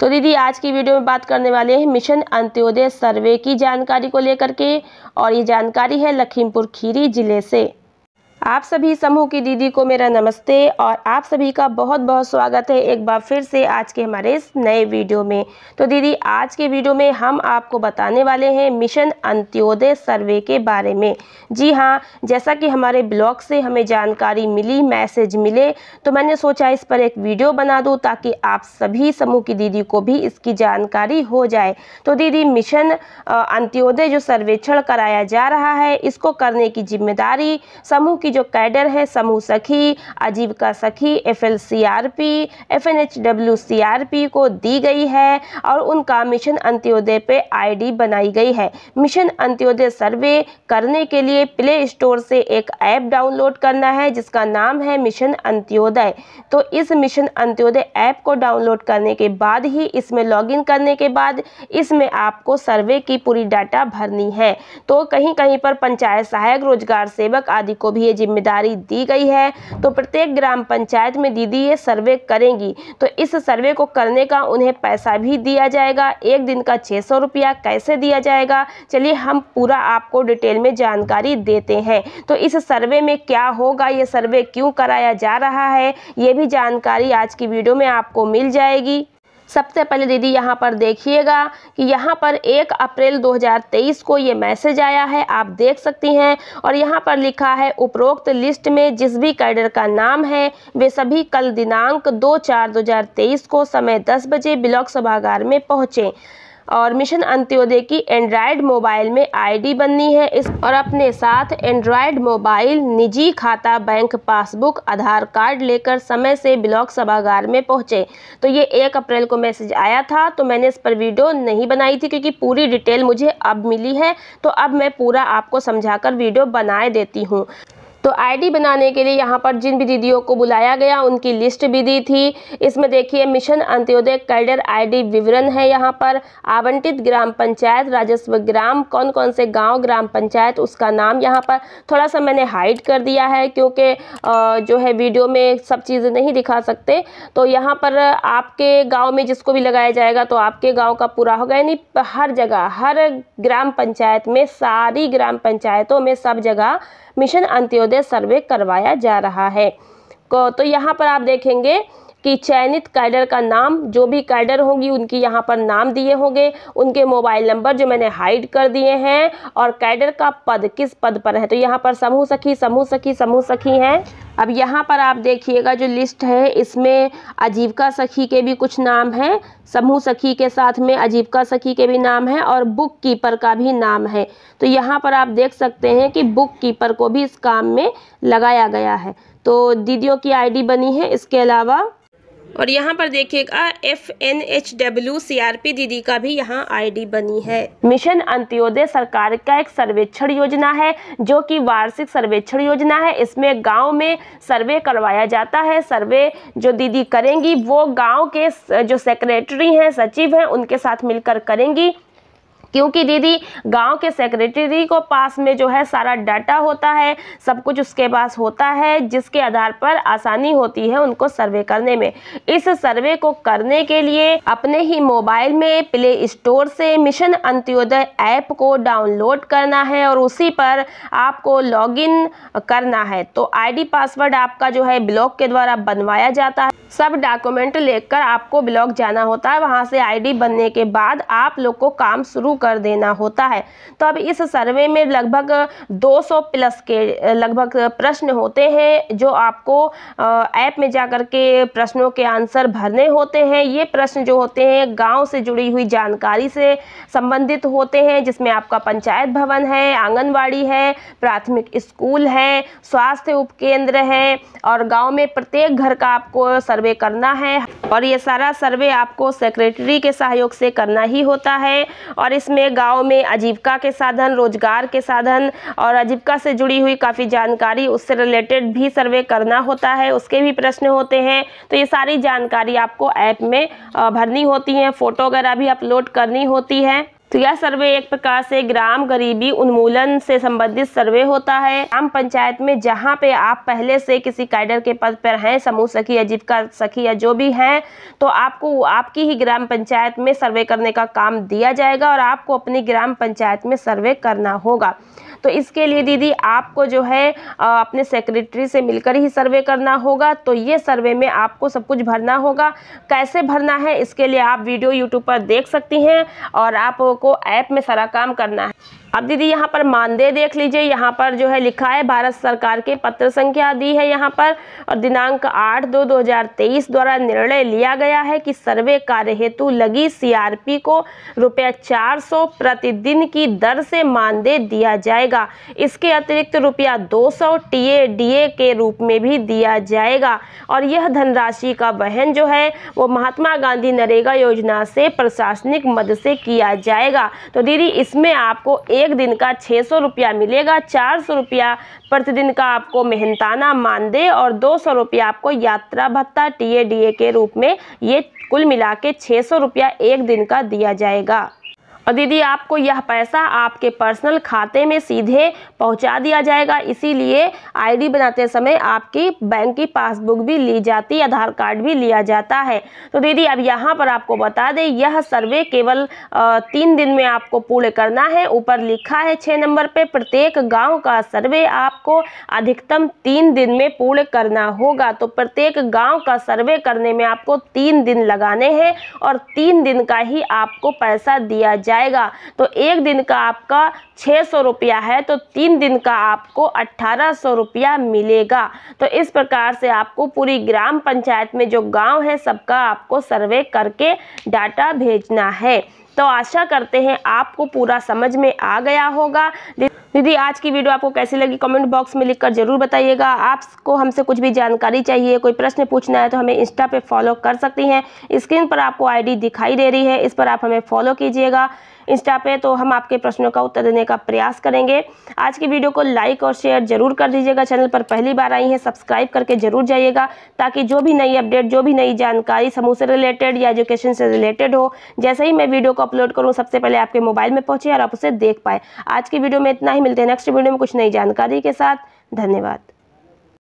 तो दीदी आज की वीडियो में बात करने वाले हैं मिशन अंत्योदय सर्वे की जानकारी को लेकर के और ये जानकारी है लखीमपुर खीरी जिले से आप सभी समूह की दीदी को मेरा नमस्ते और आप सभी का बहुत बहुत स्वागत है एक बार फिर से आज के हमारे इस नए वीडियो में तो दीदी आज के वीडियो में हम आपको बताने वाले हैं मिशन अंत्योदय सर्वे के बारे में जी हाँ जैसा कि हमारे ब्लॉग से हमें जानकारी मिली मैसेज मिले तो मैंने सोचा इस पर एक वीडियो बना दूँ ताकि आप सभी समूह की दीदी को भी इसकी जानकारी हो जाए तो दीदी मिशन अंत्योदय जो सर्वेक्षण कराया जा रहा है इसको करने की जिम्मेदारी समूह की की जो कैडर है समूह सखी आजीविका सखी F L C R P F N H W C R P को दी गई है और उनका मिशन अंत्योदय पे आईडी बनाई गई है मिशन अंत्योदय सर्वे करने के लिए प्ले स्टोर से एक ऐप डाउनलोड करना है जिसका नाम है मिशन अंत्योदय तो इस मिशन अंत्योदय ऐप को डाउनलोड करने के बाद ही इसमें लॉगिन करने के बाद इसमें आपको सर्वे की पूरी डाटा भरनी है तो कहीं कहीं पर पंचायत सहायक रोजगार सेवक आदि को भी ये जिम्मेदारी दी गई है तो प्रत्येक ग्राम पंचायत में दीदी ये सर्वे करेंगी तो इस सर्वे को करने का उन्हें पैसा भी दिया जाएगा एक दिन का छः सौ रुपया कैसे दिया जाएगा चलिए हम पूरा आपको डिटेल में जानकारी देते हैं तो इस सर्वे में क्या होगा ये सर्वे क्यों कराया जा रहा है ये भी जानकारी आज की वीडियो में आपको मिल जाएगी सबसे पहले दीदी यहाँ पर देखिएगा कि यहाँ पर एक अप्रैल 2023 को ये मैसेज आया है आप देख सकती हैं और यहाँ पर लिखा है उपरोक्त लिस्ट में जिस भी कैडर का नाम है वे सभी कल दिनांक दो चार 2023 को समय दस बजे ब्लॉक सभागार में पहुँचें और मिशन अंत्योदय की एंड्रॉयड मोबाइल में आईडी बननी है इस और अपने साथ एंड्रॉयड मोबाइल निजी खाता बैंक पासबुक आधार कार्ड लेकर समय से ब्लॉक सभागार में पहुंचे तो ये एक अप्रैल को मैसेज आया था तो मैंने इस पर वीडियो नहीं बनाई थी क्योंकि पूरी डिटेल मुझे अब मिली है तो अब मैं पूरा आपको समझा वीडियो बनाए देती हूँ तो आईडी बनाने के लिए यहाँ पर जिन भी दीदियों को बुलाया गया उनकी लिस्ट भी दी थी इसमें देखिए मिशन अंत्योदय कैडर आईडी विवरण है यहाँ पर आवंटित ग्राम पंचायत राजस्व ग्राम कौन कौन से गांव ग्राम पंचायत उसका नाम यहाँ पर थोड़ा सा मैंने हाइड कर दिया है क्योंकि जो है वीडियो में सब चीज़ें नहीं दिखा सकते तो यहाँ पर आपके गाँव में जिसको भी लगाया जाएगा तो आपके गाँव का पूरा होगा यानी हर जगह हर ग्राम पंचायत में सारी ग्राम पंचायतों में सब जगह मिशन अंत्योदय सर्वे करवाया जा रहा है को तो यहाँ पर आप देखेंगे कि चयनित कैडर का नाम जो भी कैडर होगी उनकी यहाँ पर नाम दिए होंगे उनके मोबाइल नंबर जो मैंने हाइड कर दिए हैं और कैडर का पद किस पद पर है तो यहाँ पर समूह सखी समूह सखी समूह सखी हैं अब यहाँ पर आप देखिएगा जो लिस्ट है इसमें आजीविका सखी के भी कुछ नाम हैं समूह सखी के साथ में आजीविका सखी के भी नाम हैं और बुक कीपर का भी नाम है तो यहाँ पर आप देख सकते हैं कि बुक कीपर को भी इस काम में लगाया गया है तो दीदियों की आईडी बनी है इसके अलावा और यहाँ पर देखिएगा F N H W C R P दीदी का भी यहाँ आईडी बनी है मिशन अंत्योदय सरकार का एक सर्वेक्षण योजना है जो कि वार्षिक सर्वेक्षण योजना है इसमें गांव में सर्वे करवाया जाता है सर्वे जो दीदी करेंगी वो गांव के जो सेक्रेटरी हैं सचिव हैं उनके साथ मिलकर करेंगी क्योंकि दीदी गांव के सेक्रेटरी को पास में जो है सारा डाटा होता है सब कुछ उसके पास होता है जिसके आधार पर आसानी होती है उनको सर्वे करने में इस सर्वे को करने के लिए अपने ही मोबाइल में प्ले स्टोर से मिशन अंत्योदय ऐप को डाउनलोड करना है और उसी पर आपको लॉगिन करना है तो आईडी पासवर्ड आपका जो है ब्लॉक के द्वारा बनवाया जाता है सब डॉक्यूमेंट लेकर आपको ब्लॉक जाना होता है वहाँ से आई बनने के बाद आप लोग को काम शुरू कर देना होता है तो अब इस सर्वे में लगभग 200 प्लस के लगभग प्रश्न होते हैं जो आपको ऐप में जा कर के प्रश्नों के आंसर भरने होते हैं ये प्रश्न जो होते हैं गांव से जुड़ी हुई जानकारी से संबंधित होते हैं जिसमें आपका पंचायत भवन है आंगनबाड़ी है प्राथमिक स्कूल है स्वास्थ्य उपकेंद्र है और गाँव में प्रत्येक घर का आपको सर्वे करना है और ये सारा सर्वे आपको सेक्रेटरी के सहयोग से करना ही होता है और इस इसमें गाँव में आजीविका के साधन रोजगार के साधन और आजीविका से जुड़ी हुई काफ़ी जानकारी उससे रिलेटेड भी सर्वे करना होता है उसके भी प्रश्न होते हैं तो ये सारी जानकारी आपको ऐप में भरनी होती है फ़ोटो वगैरह भी अपलोड करनी होती है तो यह सर्वे एक प्रकार से ग्राम गरीबी उन्मूलन से संबंधित सर्वे होता है ग्राम पंचायत में जहाँ पे आप पहले से किसी कैडर के पद पर हैं समूह सखी या जीविका सखी या जो भी हैं तो आपको आपकी ही ग्राम पंचायत में सर्वे करने का काम दिया जाएगा और आपको अपनी ग्राम पंचायत में सर्वे करना होगा तो इसके लिए दीदी आपको जो है अपने सेक्रेटरी से मिलकर ही सर्वे करना होगा तो ये सर्वे में आपको सब कुछ भरना होगा कैसे भरना है इसके लिए आप वीडियो यूट्यूब पर देख सकती हैं और आपको ऐप में सारा काम करना है अब दीदी यहाँ पर मानदेय देख लीजिए यहाँ पर जो है लिखा है भारत सरकार के पत्र संख्या दी है यहाँ पर और दिनांक आठ दो दो हजार तेईस द्वारा निर्णय लिया गया है कि सर्वे कार्य हेतु लगी सीआरपी को रुपये चार सौ प्रतिदिन की दर से मानदेय दिया जाएगा इसके अतिरिक्त रुपया दो सौ डी ए के रूप में भी दिया जाएगा और यह धनराशि का वहन जो है वो महात्मा गांधी नरेगा योजना से प्रशासनिक मद से किया जाएगा तो दीदी इसमें आपको एक दिन का छः सौ रुपया मिलेगा चार सौ रुपया प्रतिदिन का आपको मेहनताना मानदेय और दो सौ रुपया आपको यात्रा भत्ता टीए ए के रूप में ये कुल मिला के छः सौ रुपया एक दिन का दिया जाएगा और दीदी आपको यह पैसा आपके पर्सनल खाते में सीधे पहुंचा दिया जाएगा इसीलिए आईडी बनाते समय आपकी बैंक की पासबुक भी ली जाती आधार कार्ड भी लिया जाता है तो दीदी अब यहाँ पर आपको बता दें यह सर्वे केवल तीन दिन में आपको पूर्ण करना है ऊपर लिखा है छः नंबर पर प्रत्येक गाँव का सर्वे आपको अधिकतम तीन दिन में पूर्ण करना होगा तो प्रत्येक गाँव का सर्वे करने में आपको तीन दिन लगाने हैं और तीन दिन का ही आपको पैसा दिया जाए जाएगा तो एक दिन का आपका छः सौ रुपया है तो तीन दिन का आपको अट्ठारह सौ रुपया मिलेगा तो इस प्रकार से आपको पूरी ग्राम पंचायत में जो गांव है सबका आपको सर्वे करके डाटा भेजना है तो आशा करते हैं आपको पूरा समझ में आ गया होगा दीदी आज की वीडियो आपको कैसी लगी कमेंट बॉक्स में लिखकर जरूर बताइएगा आपको हमसे कुछ भी जानकारी चाहिए कोई प्रश्न पूछना है तो हमें इंस्टा पे फॉलो कर सकती हैं स्क्रीन पर आपको आईडी दिखाई दे रही है इस पर आप हमें फॉलो कीजिएगा इंस्टा पे तो हम आपके प्रश्नों का उत्तर देने का प्रयास करेंगे आज की वीडियो को लाइक और शेयर जरूर कर दीजिएगा चैनल पर पहली बार आई है सब्सक्राइब करके जरूर जाइएगा ताकि जो भी नई अपडेट जो भी नई जानकारी समूह से रिलेटेड या एजुकेशन से रिलेटेड हो जैसे ही मैं वीडियो को अपलोड करूँ सबसे पहले आपके मोबाइल में पहुँचे और आप उसे देख पाए आज की वीडियो में इतना ही मिलते हैं नेक्स्ट वीडियो में कुछ नई जानकारी के साथ धन्यवाद